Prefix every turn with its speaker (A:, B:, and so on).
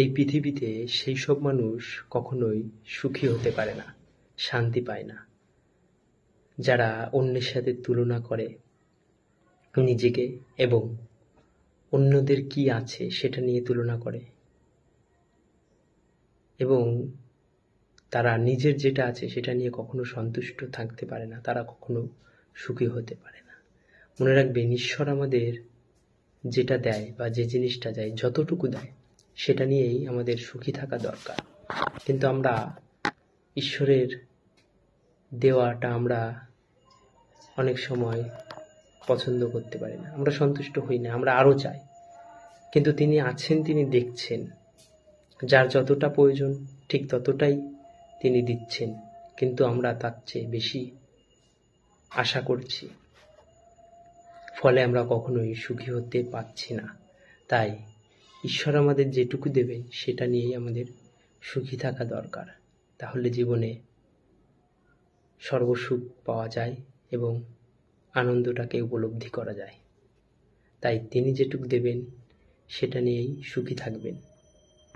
A: এই পৃথিবীতে সেই সব মানুষ কখনোই সুখী হতে পারে না শান্তি পায় না যারা অন্যের সাথে তুলনা করে নিজেকে এবং অন্যদের কি আছে সেটা নিয়ে তুলনা করে এবং তারা নিজের যেটা আছে সেটা নিয়ে কখনো সন্তুষ্ট থাকতে পারে না তারা কখনো সুখী হতে পারে না মনে রাখবেন ঈশ্বর আমাদের যেটা দেয় বা যে জিনিসটা দেয় যতটুকু দেয় সেটা নিয়েই আমাদের সুখী থাকা দরকার কিন্তু আমরা ঈশ্বরের দেওয়াটা আমরা অনেক সময় পছন্দ করতে পারি না আমরা সন্তুষ্ট হই না আমরা আরও চাই কিন্তু তিনি আছেন তিনি দেখছেন যার যতটা প্রয়োজন ঠিক ততটাই তিনি দিচ্ছেন কিন্তু আমরা তার চেয়ে বেশি আশা করছি ফলে আমরা কখনোই সুখী হতে পারছি না তাই ঈশ্বর আমাদের যেটুকু দেবেন সেটা নিয়েই আমাদের সুখী থাকা দরকার তাহলে জীবনে সর্বসুখ পাওয়া যায় এবং আনন্দটাকে উপলব্ধি করা যায় তাই তিনি যেটুকু দেবেন সেটা নিয়েই সুখী থাকবেন